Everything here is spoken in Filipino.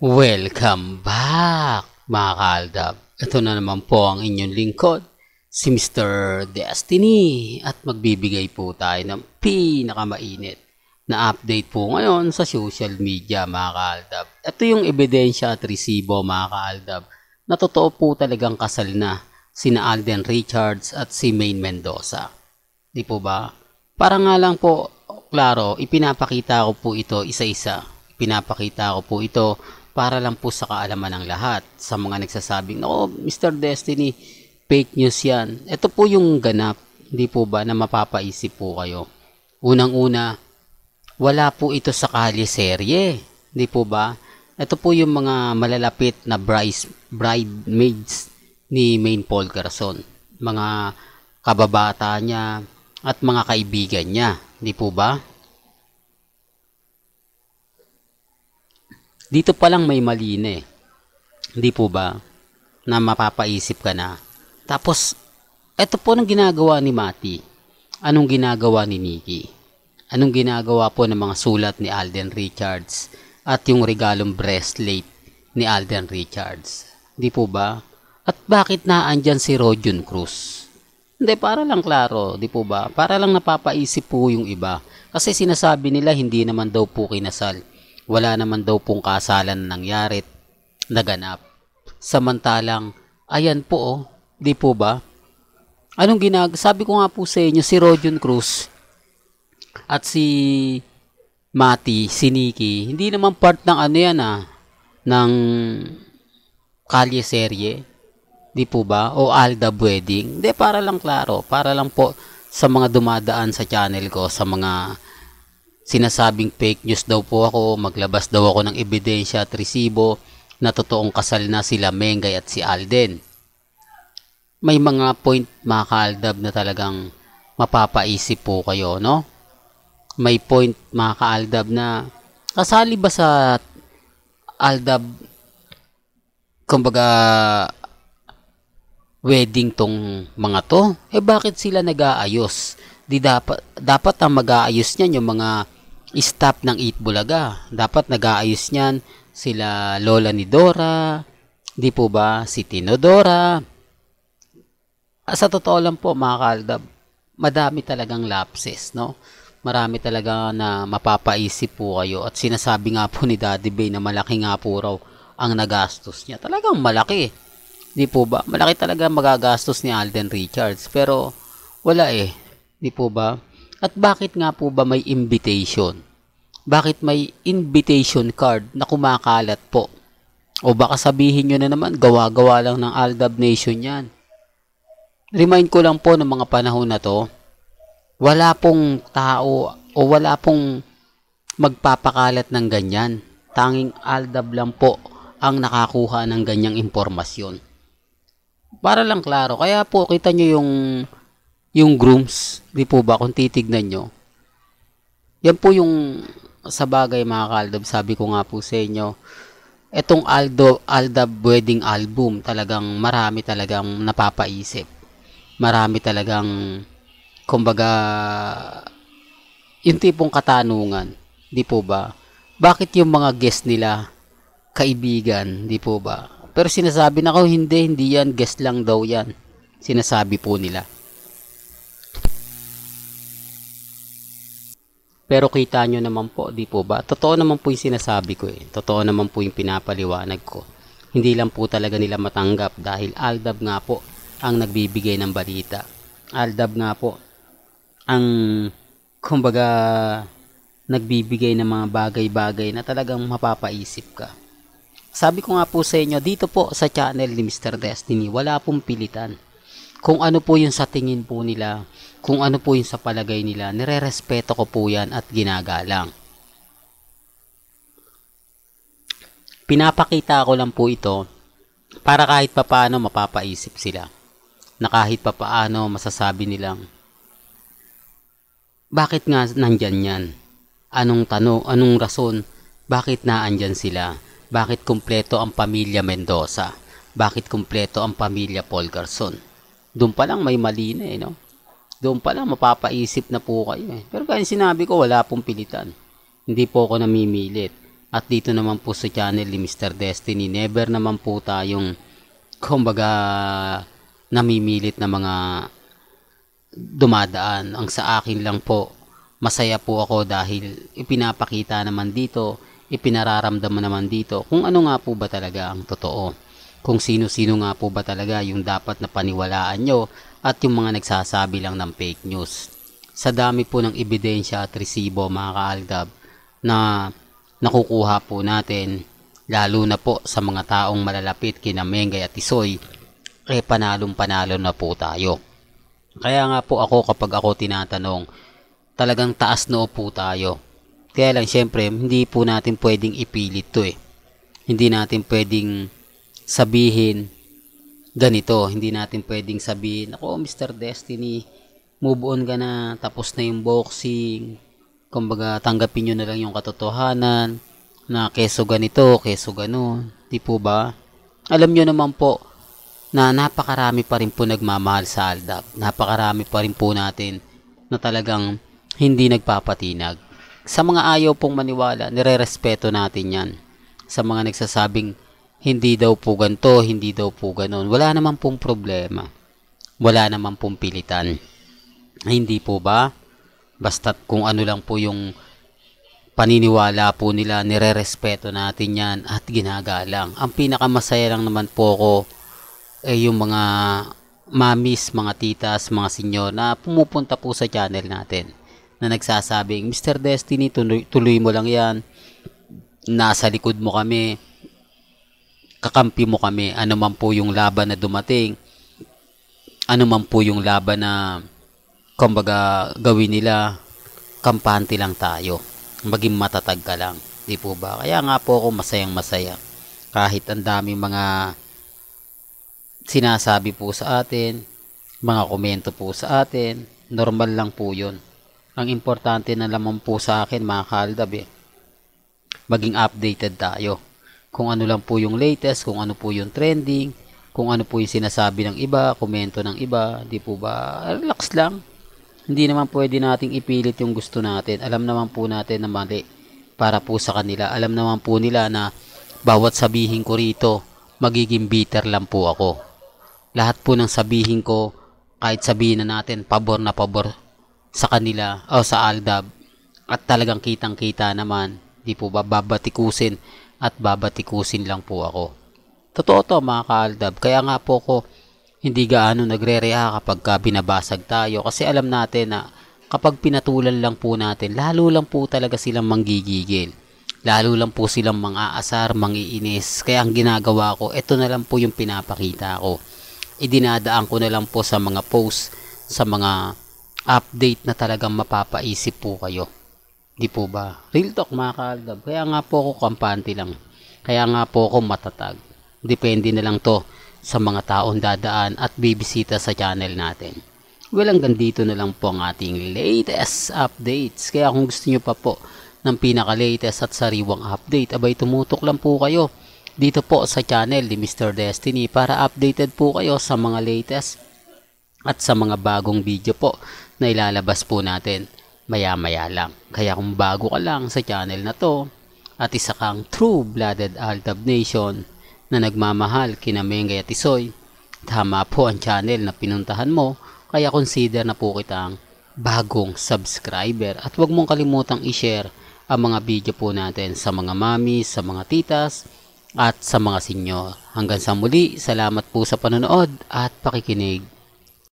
Welcome back mga kaaldab. Ito na naman po ang inyong lingkod, si Mr. Destiny at magbibigay po tayo ng pinakamainit na update po ngayon sa social media mga kaaldab. Ito yung ebidensya at resibo mga kaaldab na totoo po talagang kasal na sina Alden Richards at si Maine Mendoza. Di po ba? Para nga lang po, klaro, ipinapakita ko po ito isa-isa. Ipinapakita ko po ito para lang po sa kaalaman ng lahat sa mga nagsasabing, "Oh, Mr. Destiny, fake news 'yan." Ito po yung ganap, hindi po ba na mapapaisip po kayo? Unang-una, wala po ito sa kaliserye, hindi po ba? Ito po yung mga malalapit na bride maids ni Main Paul Garson. Mga kababata niya at mga kaibigan niya, hindi po ba? Dito pa lang may mali eh. Hindi po ba? Na mapapaisip ka na. Tapos, ito po ang ginagawa ni Mati. Anong ginagawa ni Nikki? Anong ginagawa po ng mga sulat ni Alden Richards at yung regalong breastplate ni Alden Richards? Hindi po ba? At bakit na naandyan si Rodion Cruz? Hindi, para lang klaro, di po ba? Para lang napapaisip po yung iba. Kasi sinasabi nila hindi naman daw po kinasal wala naman daw pong kasalan na nangyari, naganap. Samantalang, ayan po oh, di po ba? Anong ginag? Sabi ko nga po sa inyo, si Rodion Cruz at si Mati, si Nikki, hindi naman part ng ano yan ah, ng Kalye Serye. Di po ba? O Alda Wedding. Hindi, para lang klaro. Para lang po sa mga dumadaan sa channel ko, sa mga Sinasabing fake news daw po ako, maglabas daw ako ng ebidensya at resibo na totoong kasal na sila Mengay at si Alden. May mga point mga kaaldab na talagang mapapaisip po kayo, no? May point mga kaaldab na kasali ba sa aldab kumbaga wedding tong mga to eh bakit sila nag-aayos di dapat dapat ang mag-aayos niyan yung mga staff ng Eat Bulaga. Dapat nag-aayos niyan sila Lola ni Dora, di po ba si Tinodora. Ah, sa totoo lang po mga kaaldab, madami talagang lapses, no? Marami talaga na mapapaisip po kayo at sinasabi nga po ni Daddy Bay na malaki nga po raw ang nagastos niya. Talagang malaki. Di po ba? Malaki talaga magagastos ni Alden Richards. Pero wala eh. Di po ba? At bakit nga po ba may invitation? Bakit may invitation card na kumakalat po? O baka sabihin nyo na naman, gawa-gawa lang ng Aldab Nation yan. Remind ko lang po ng mga panahon na to, wala pong tao o wala pong magpapakalat ng ganyan. Tanging Aldab lang po ang nakakuha ng ganyang impormasyon. Para lang klaro, kaya po kita nyo yung yung grooms, di po ba, kung titignan nyo, yan po yung sa bagay mga kaldob, sabi ko nga po sa inyo, etong Aldo, Aldab Wedding Album, talagang marami talagang napapaisip. Marami talagang, kumbaga, yung tipong katanungan, di po ba? Bakit yung mga guest nila, kaibigan, di po ba? Pero sinasabi na ko, oh, hindi, hindi yan, guest lang daw yan. Sinasabi po nila. Pero kita nyo naman po, di po ba? Totoo naman po yung sinasabi ko eh. Totoo naman po yung pinapaliwanag ko. Hindi lang po talaga nila matanggap dahil Aldab nga po ang nagbibigay ng balita. Aldab nga po ang kumbaga nagbibigay ng mga bagay-bagay na talagang mapapaisip ka. Sabi ko nga po sa inyo, dito po sa channel ni Mr. Destiny, wala pong pilitan kung ano po yung sa tingin po nila, kung ano po yung sa palagay nila, nirerespeto ko po yan at ginagalang. Pinapakita ko lang po ito para kahit papaano mapapaisip sila na kahit papaano masasabi nilang bakit nga nandyan yan? Anong tanong, anong rason? Bakit na naandyan sila? Bakit kumpleto ang pamilya Mendoza? Bakit kumpleto ang pamilya Paul Garson? doon pa lang may mali na eh, no? Doon pa lang mapapaisip na po kayo eh. Pero kaya sinabi ko, wala pong pilitan. Hindi po ako namimilit. At dito naman po sa channel ni Mr. Destiny, never naman po tayong, kumbaga, namimilit na mga dumadaan. Ang sa akin lang po, masaya po ako dahil ipinapakita naman dito, ipinararamdaman naman dito kung ano nga po ba talaga ang totoo kung sino-sino nga po ba talaga yung dapat na paniwalaan nyo at yung mga nagsasabi lang ng fake news. Sa dami po ng ebidensya at resibo mga kaalgab na nakukuha po natin lalo na po sa mga taong malalapit kina Mengay at Isoy eh panalong panalo na po tayo. Kaya nga po ako kapag ako tinatanong talagang taas noo po tayo. Kaya lang syempre hindi po natin pwedeng ipilit to eh. Hindi natin pwedeng sabihin ganito. Hindi natin pwedeng sabihin, ako Mr. Destiny, move on ka na, tapos na yung boxing, kumbaga tanggapin nyo na lang yung katotohanan, na keso ganito, keso ganun. Di po ba? Alam nyo naman po na napakarami pa rin po nagmamahal sa Aldap. Napakarami pa rin po natin na talagang hindi nagpapatinag. Sa mga ayaw pong maniwala, nire-respeto natin yan. Sa mga nagsasabing hindi daw po ganito, hindi daw po ganon. Wala naman pong problema. Wala naman pong pilitan. Hindi po ba? Basta kung ano lang po yung paniniwala po nila, nirerespeto natin yan at ginagalang. Ang pinakamasaya lang naman po ako ay eh, yung mga mamis, mga titas, mga senyor na pumupunta po sa channel natin na nagsasabing, Mr. Destiny, tuloy, tuloy mo lang yan. Nasa likod mo kami kakampi mo kami ano man po yung laban na dumating ano man po yung laban na kumbaga gawin nila kampante lang tayo maging matatag ka lang di po ba kaya nga po ako masayang masaya kahit ang dami mga sinasabi po sa atin mga komento po sa atin normal lang po yun ang importante na lamang po sa akin mga kaldab eh, maging updated tayo kung ano lang po yung latest, kung ano po yung trending, kung ano po yung sinasabi ng iba, komento ng iba, di po ba, relax lang. Hindi naman pwede nating ipilit yung gusto natin. Alam naman po natin na mali para po sa kanila. Alam naman po nila na bawat sabihin ko rito, magiging bitter lang po ako. Lahat po ng sabihin ko, kahit sabihin na natin pabor na pabor sa kanila o sa Aldab at talagang kitang-kita naman Di po ba babatikusin at babatikusin lang po ako. Totoo to mga kaaldab. Kaya nga po ko hindi gaano nagre-react kapag ka binabasag tayo kasi alam natin na kapag pinatulan lang po natin, lalo lang po talaga silang manggigigil. Lalo lang po silang mga aasar, mangiinis. Kaya ang ginagawa ko, ito na lang po yung pinapakita ko. Idinadaan ko na lang po sa mga post, sa mga update na talagang mapapaisip po kayo. Di po ba? Real talk mga kaaldab. Kaya nga po ako kampante lang. Kaya nga po ako matatag. Depende na lang to sa mga taong dadaan at bibisita sa channel natin. Well, hanggang dito na lang po ang ating latest updates. Kaya kung gusto nyo pa po ng pinaka-latest at sariwang update, abay tumutok lang po kayo dito po sa channel ni Mr. Destiny para updated po kayo sa mga latest at sa mga bagong video po na ilalabas po natin maya-maya lang. Kaya kung bago ka lang sa channel na to at isa kang true-blooded Altab Nation na nagmamahal kina Mengay at Isoy, tama po ang channel na pinuntahan mo kaya consider na po kitang bagong subscriber at huwag mong kalimutang i-share ang mga video po natin sa mga mami, sa mga titas at sa mga senior. Hanggang sa muli, salamat po sa panonood at pakikinig.